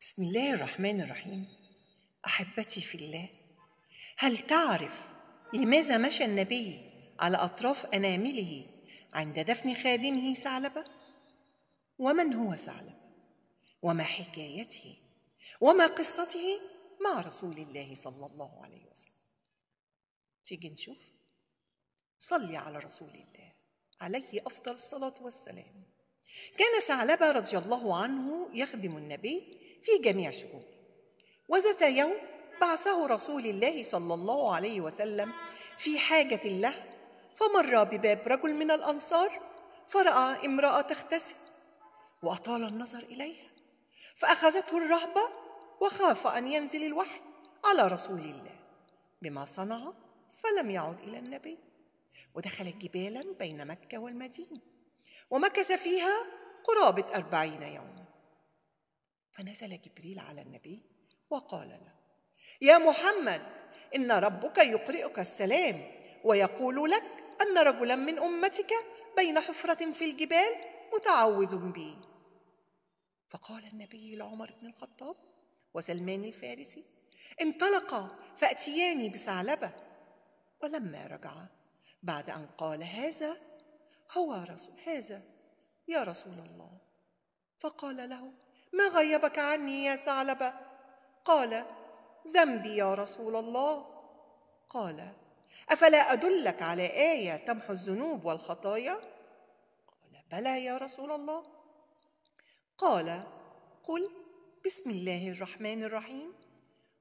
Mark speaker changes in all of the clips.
Speaker 1: بسم الله الرحمن الرحيم احبتي في الله هل تعرف لماذا مشى النبي على اطراف انامله عند دفن خادمه ثعلبه ومن هو ثعلبه وما حكايته وما قصته مع رسول الله صلى الله عليه وسلم تيجي نشوف صلي على رسول الله عليه افضل الصلاه والسلام كان ثعلبه رضي الله عنه يخدم النبي في جميع شؤونه وذات يوم بعثه رسول الله صلى الله عليه وسلم في حاجة له فمر بباب رجل من الأنصار فرأى امرأة تغتسل وأطال النظر إليها فأخذته الرهبة وخاف أن ينزل الوحي على رسول الله بما صنع فلم يعد إلى النبي ودخل جبالا بين مكة والمدينة ومكث فيها قرابة أربعين يوما فنزل جبريل على النبي وقال له يا محمد ان ربك يقرئك السلام ويقول لك ان رجلا من امتك بين حفره في الجبال متعوذ بي فقال النبي لعمر بن الخطاب وسلمان الفارسي انطلقا فاتياني بثعلبه ولما رجعا بعد ان قال هذا هو رسول هذا يا رسول الله فقال له ما غيبك عني يا ثعلبة؟ قال ذنبي يا رسول الله قال أفلا أدلك على آية تمحو الذنوب والخطايا؟ قال بلى يا رسول الله قال قل بسم الله الرحمن الرحيم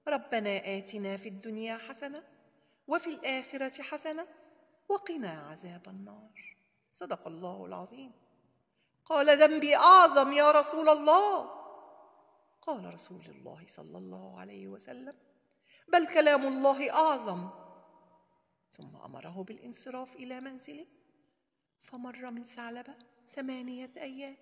Speaker 1: ربنا آتنا في الدنيا حسنة وفي الآخرة حسنة وقنا عذاب النار صدق الله العظيم قال ذنبي اعظم يا رسول الله قال رسول الله صلى الله عليه وسلم بل كلام الله اعظم ثم امره بالانصراف الى منزله فمر من ثعلبه ثمانيه ايام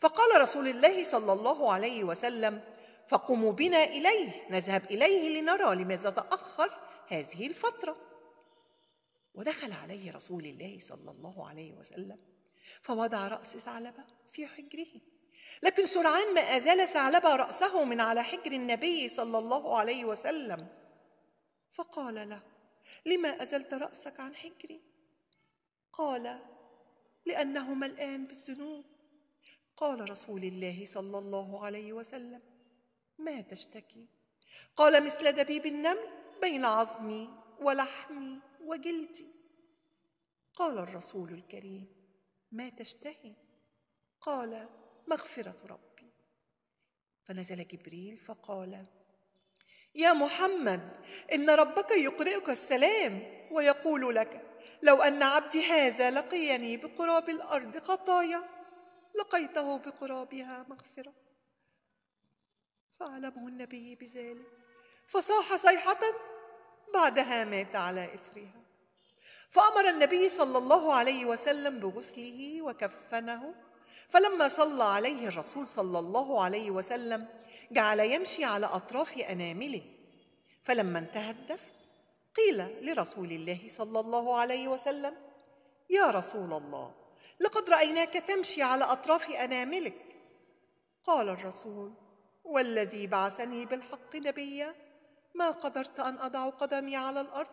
Speaker 1: فقال رسول الله صلى الله عليه وسلم فقوموا بنا اليه نذهب اليه لنرى لماذا تاخر هذه الفتره ودخل عليه رسول الله صلى الله عليه وسلم فوضع رأس ثعلبة في حجره لكن سرعان ما أزال ثعلبة رأسه من على حجر النبي صلى الله عليه وسلم فقال له لما أزلت رأسك عن حجري قال لأنه ملآن بالذنوب قال رسول الله صلى الله عليه وسلم ما تشتكي قال مثل دبيب النمل بين عظمي ولحمي وجلدي قال الرسول الكريم ما تشتهي قال مغفره ربي فنزل جبريل فقال يا محمد ان ربك يقرئك السلام ويقول لك لو ان عبدي هذا لقيني بقراب الارض خطايا لقيته بقرابها مغفره فعلمه النبي بذلك فصاح صيحه بعدها مات على اثرها فأمر النبي صلى الله عليه وسلم بغسله وكفنه فلما صلى عليه الرسول صلى الله عليه وسلم جعل يمشي على أطراف أنامله فلما انتهى الدفن قيل لرسول الله صلى الله عليه وسلم يا رسول الله لقد رأيناك تمشي على أطراف أناملك قال الرسول والذي بعثني بالحق نبيا ما قدرت أن أضع قدمي على الأرض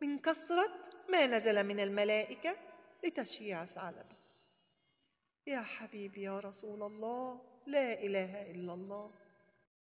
Speaker 1: من كثرة ما نزل من الملائكة لتشيع ثعلبه يا حبيبي يا رسول الله لا إله إلا الله